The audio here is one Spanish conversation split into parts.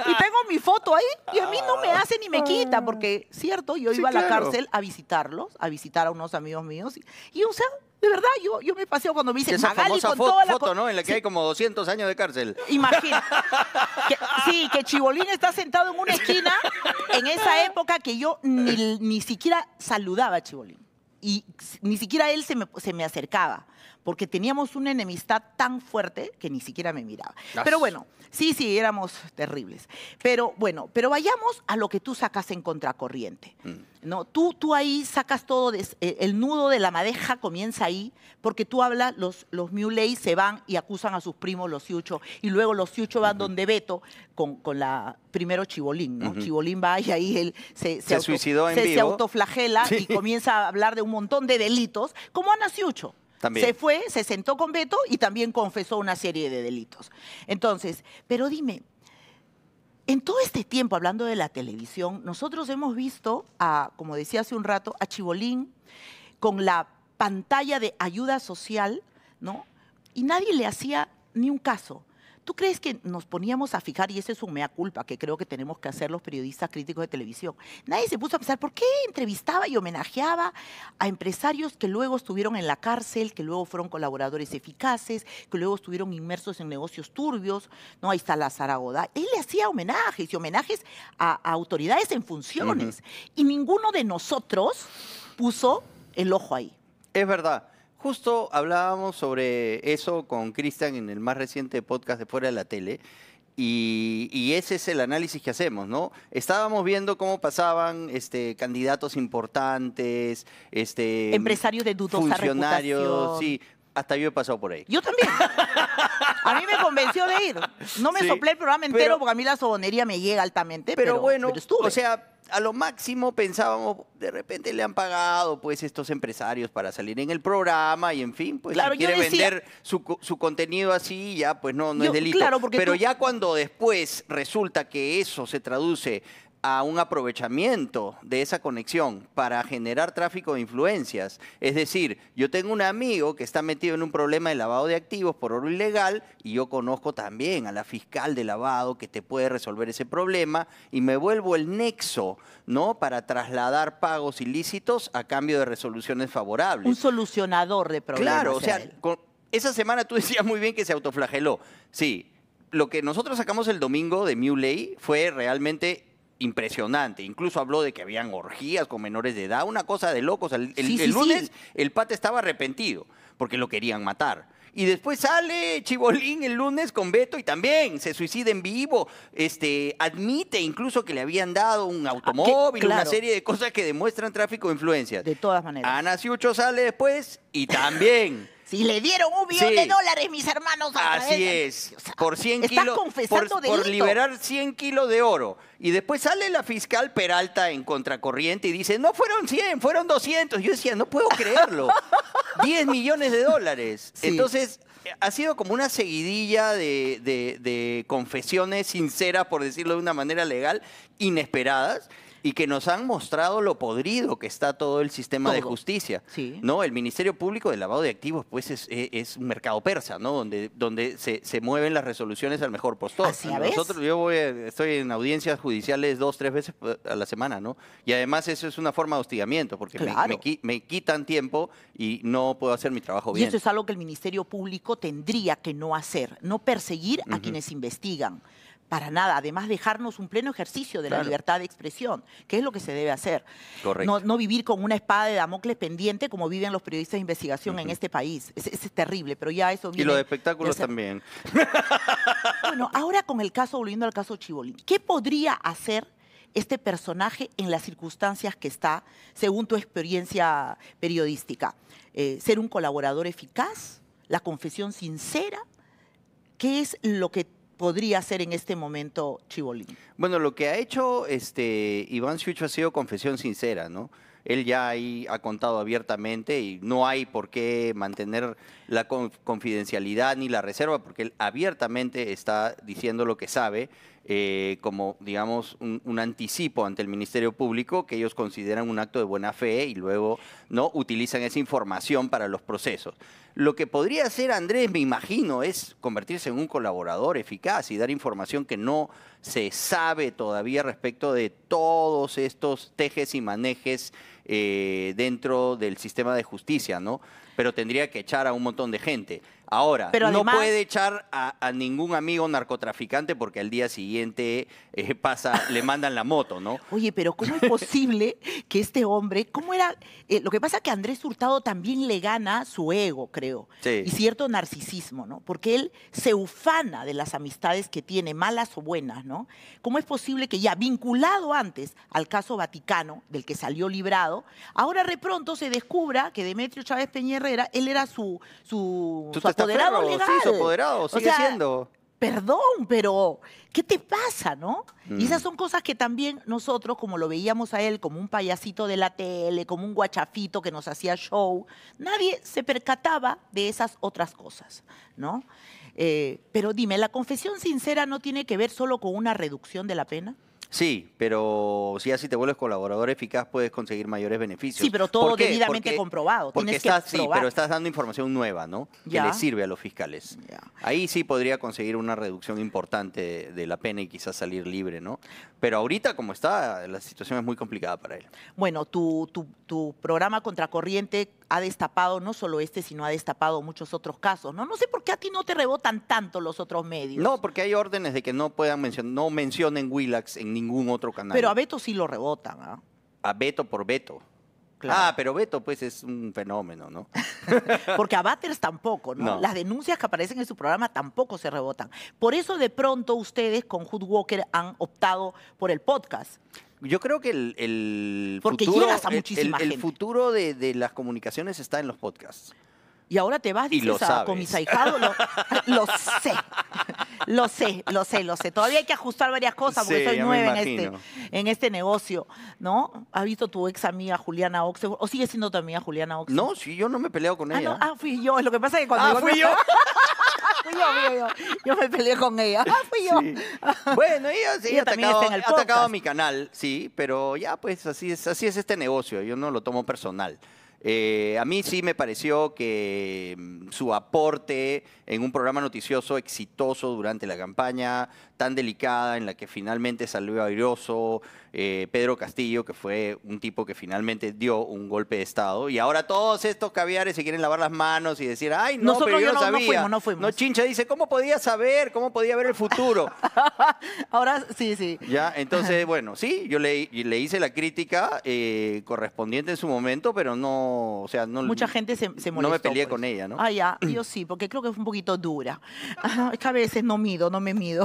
Y tengo mi foto ahí y a mí no me hace ni me quita, porque, cierto, yo iba a la cárcel a visitarlos, a visitar a unos amigos míos. Y, o sea, de verdad, yo, yo me paseo cuando me dicen Esa Magali con toda la foto, ¿no? En la que hay como 200 años de cárcel. Imagina. sí, que Chibolín está sentado en una esquina en esa época que yo ni, ni siquiera saludaba a Chibolín. Y ni siquiera él se me, se me acercaba porque teníamos una enemistad tan fuerte que ni siquiera me miraba. Pero bueno, sí, sí, éramos terribles. Pero bueno, pero vayamos a lo que tú sacas en contracorriente. Mm. ¿no? Tú, tú ahí sacas todo, eh, el nudo de la madeja comienza ahí, porque tú hablas, los, los Muley se van y acusan a sus primos, los Ciucho, y luego los Ciucho van donde Beto, con, con la primero Chibolín, Chibolín va y ahí él se, en autoflagela y comienza a hablar de un montón de delitos, como Ana Ciucho. Se fue, se sentó con Beto y también confesó una serie de delitos. Entonces, pero dime, en todo este tiempo, hablando de la televisión, nosotros hemos visto, a, como decía hace un rato, a Chibolín con la pantalla de ayuda social, ¿no? Y nadie le hacía ni un caso. ¿Tú crees que nos poníamos a fijar, y ese es un mea culpa que creo que tenemos que hacer los periodistas críticos de televisión, nadie se puso a pensar por qué entrevistaba y homenajeaba a empresarios que luego estuvieron en la cárcel, que luego fueron colaboradores eficaces, que luego estuvieron inmersos en negocios turbios? No, ahí está la zaragoda. Él le hacía homenajes y homenajes a, autoridades en funciones. Y ninguno de nosotros puso el ojo ahí. Es verdad. Justo hablábamos sobre eso con Cristian en el más reciente podcast de Fuera de la Tele. Y, ese es el análisis que hacemos, ¿no? Estábamos viendo cómo pasaban este, candidatos importantes, este, empresarios de dudosa funcionarios, sí. Hasta yo he pasado por ahí. Yo también. A mí me convenció de ir. No me soplé el programa entero porque a mí la sobonería me llega altamente. Pero, bueno, o sea, a lo máximo pensábamos, de repente le han pagado pues estos empresarios para salir en el programa y en fin, pues quiere vender su, contenido así, ya pues no, no es delito. Pero ya cuando después resulta que eso se traduce a un aprovechamiento de esa conexión para generar tráfico de influencias. Es decir, yo tengo un amigo que está metido en un problema de lavado de activos por oro ilegal y yo conozco también a la fiscal de lavado que te puede resolver ese problema y me vuelvo el nexo, ¿no? Para trasladar pagos ilícitos a cambio de resoluciones favorables. Un solucionador de problemas. Claro, o sea, esa semana tú decías muy bien que se autoflageló. Sí, lo que nosotros sacamos el domingo de Muley fue realmente impresionante. Incluso habló de que habían orgías con menores de edad, una cosa de locos. El, lunes el Pate estaba arrepentido porque lo querían matar. Y después sale Chibolín el lunes con Beto y también se suicida en vivo. Este, admite incluso que le habían dado un ah, automóvil, una serie de cosas que demuestran tráfico de influencias. De todas maneras. Ana ah, Ciucho sale después y también Y le dieron un billón de dólares, mis hermanos. A Así ¿eh? es. por 100 kilos. Por, por, liberar 100 kilos de oro. Y después sale la fiscal Peralta en contracorriente y dice, no fueron 100, fueron 200. Yo decía, no puedo creerlo. 10 millones de dólares. Entonces, ha sido como una seguidilla de confesiones sinceras, por decirlo de una manera legal, inesperadas y que nos han mostrado lo podrido que está todo el sistema de justicia. ¿no? El Ministerio Público de Lavado de Activos pues es, un eh, mercado persa, ¿no? donde, donde se, mueven las resoluciones al mejor postor. Nosotros, yo voy, estoy en audiencias judiciales dos, tres veces a la semana, ¿no? Y además eso es una forma de hostigamiento, porque me, quitan tiempo y no puedo hacer mi trabajo bien. Y eso es algo que el Ministerio Público tendría que no hacer, no perseguir a quienes investigan. Para nada, además dejarnos un pleno ejercicio de la libertad de expresión, que es lo que se debe hacer. Correcto. No, vivir con una espada de Damocles pendiente como viven los periodistas de investigación en este país. Es, es, terrible, pero ya eso viene... Y los espectáculos también. Bueno, ahora con el caso, volviendo al caso Chibolín, ¿qué podría hacer este personaje en las circunstancias que está, según tu experiencia periodística? Eh, ¿Ser un colaborador eficaz? ¿La confesión sincera? ¿Qué es lo que podría hacer en este momento Chibolín? Bueno, lo que ha hecho este, Iván Chucho ha sido confesión sincera, ¿no? Él ya ahí ha contado abiertamente y no hay por qué mantener la confidencialidad ni la reserva, porque él abiertamente está diciendo lo que sabe, eh, como digamos un, un, anticipo ante el Ministerio Público que ellos consideran un acto de buena fe y luego no utilizan esa información para los procesos. Lo que podría hacer Andrés, me imagino, es convertirse en un colaborador eficaz y dar información que no se sabe todavía respecto de todos estos tejes y manejes eh, dentro del sistema de justicia, ¿no? Pero tendría que echar a un montón de gente. Ahora, no puede echar a, ningún amigo narcotraficante porque al día siguiente eh, pasa, le mandan la moto, ¿no? Oye, pero ¿cómo es posible que este hombre, cómo era? Eh, lo que pasa es que Andrés Hurtado también le gana su ego, creo, y cierto narcisismo, ¿no? Porque él se ufana de las amistades que tiene, malas o buenas, ¿no? ¿Cómo es posible que ya vinculado antes al caso Vaticano, del que salió librado, ahora repronto se descubra que Demetrio Chávez Peña él era su, su Perdón, pero ¿qué te pasa, no? Y mm. esas son cosas que también nosotros, como lo veíamos a él, como un payasito de la tele, como un guachafito que nos hacía show, nadie se percataba de esas otras cosas, ¿no? Eh, pero dime, ¿la confesión sincera no tiene que ver solo con una reducción de la pena? Sí, pero si así te vuelves colaborador eficaz puedes conseguir mayores beneficios. Sí, pero todo debidamente comprobado. Porque Tienes estás, que sí, pero estás dando información nueva, ¿no? Que le sirve a los fiscales. Ahí sí podría conseguir una reducción importante de, la pena y quizás salir libre, ¿no? Pero ahorita como está, la situación es muy complicada para él. Bueno, tu, tu, tu programa Contracorriente ha destapado no solo este, sino ha destapado muchos otros casos. No, no sé por qué a ti no te rebotan tanto los otros medios. No, porque hay órdenes de que no puedan mencionar, no mencionen Willax en ningún otro canal. Pero a Beto sí lo rebotan, A Beto por Beto. Ah, pero Beto, pues es un fenómeno, ¿no? Porque a tampoco, ¿no? Las denuncias que aparecen en su programa tampoco se rebotan. Por eso de pronto ustedes con Hood Walker han optado por el podcast. Yo creo que el, el futuro, futuro de, las comunicaciones está en los podcasts y ahora te vas y ah, con mis lo, sé. Lo sé, lo sé, lo sé. Todavía hay que ajustar varias cosas porque soy nueva en este, en este negocio, ¿no? ¿Has visto tu ex amiga Juliana Ox? ¿O sigue siendo tu amiga Juliana Ox? No, sí, yo no me he peleado con ah, ella. Ah, fui yo. Lo que pasa es que cuando. Ah, fui yo. Fui yo, yo, yo, me peleé con ella. Ah, fui yo. Bueno, ella sí atacado, está en el ha atacado mi canal, sí, pero ya pues así es, así es este negocio. Yo no lo tomo personal. Eh, a mí sí me pareció que mm, su aporte en un programa noticioso exitoso durante la campaña, tan delicada en la que finalmente salió airoso eh, Pedro Castillo, que fue un tipo que finalmente dio un golpe de Estado. Y ahora todos estos caviares se quieren lavar las manos y decir, ay, no, pero yo no, sabía. No fuimos, no fuimos. No, Chincha dice, ¿cómo podía saber? ¿Cómo podía ver el futuro? ahora sí, sí. Ya, entonces, bueno, sí, yo le, le hice la crítica eh, correspondiente en su momento, pero no, o sea, no... Mucha gente se, se molestó. No me peleé pues. con ella, ¿no? Ah, ya, yo sí, porque creo que fue un poquito dura. es que a veces no mido, no me mido.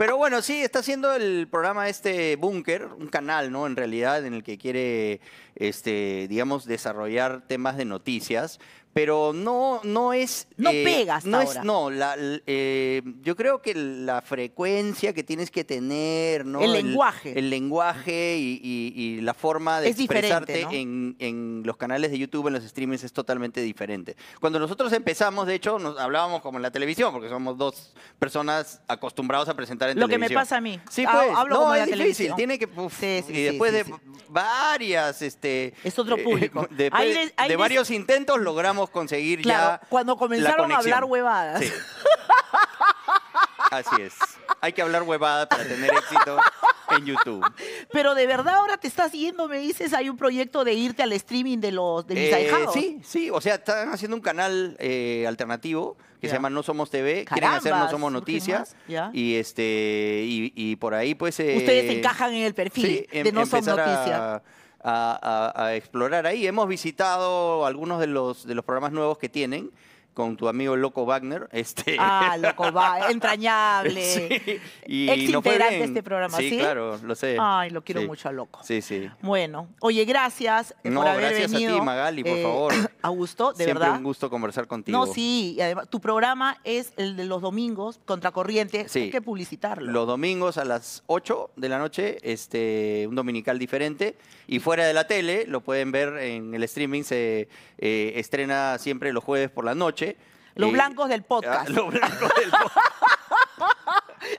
Pero bueno, sí, está haciendo el programa este Búnker, un canal, ¿no? En realidad, en el que quiere, este, digamos, desarrollar temas de noticias. Pero no, no es. No eh, pegas no Es, no, eh, yo creo que la frecuencia que tienes que tener, ¿no? El, lenguaje. El lenguaje y, la forma de expresarte en, los canales de YouTube, en los streamings, es totalmente diferente. Cuando nosotros empezamos, de hecho, nos hablábamos como en la televisión, porque somos dos personas acostumbrados a presentar lo que me pasa a mí. Sí, pues. Hablo no, es difícil. Tiene que... sí, sí, y después de varias... Este, es otro eh, público. de varios intentos logramos conseguir ya cuando comenzaron a hablar huevadas. Así es. Hay que hablar huevadas para tener éxito en YouTube. Pero de verdad ahora te estás yendo, me dices, hay un proyecto de irte al streaming de los de mis eh, Sí, sí, o sea, están haciendo un canal eh, alternativo que se llama No Somos TV, quieren hacer No Somos Noticias y este y, por ahí pues eh, ustedes encajan en el perfil em, de No Somos Noticias. A, a, a, explorar ahí. Hemos visitado algunos de los, de los programas nuevos que tienen con tu amigo Loco Wagner. Este... Ah, Loco Wagner, entrañable. Ex integrante de este programa, sí, claro, lo sé. Ay, lo quiero mucho a Loco. Sí, sí. Bueno, oye, gracias eh, por haber gracias a ti, Magali, por eh, favor. gusto de verdad. Siempre un gusto conversar contigo. No, sí, además, tu programa es el de los domingos, Contracorriente, sí. hay que publicitarlo. Los domingos a las 8 de la noche, este, un dominical diferente, y fuera de la tele, lo pueden ver en el streaming, se eh, estrena siempre los jueves por la noche eh, ah, los blancos del podcast.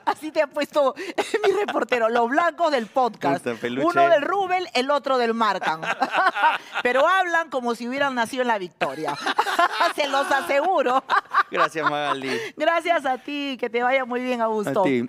Así te ha puesto mi reportero, los blancos del podcast. Uno del Rubel, el otro del Marcan. Pero hablan como si hubieran nacido en la victoria. Se los aseguro. Gracias, Magaldi Gracias a ti, que te vaya muy bien, Augusto. A ti.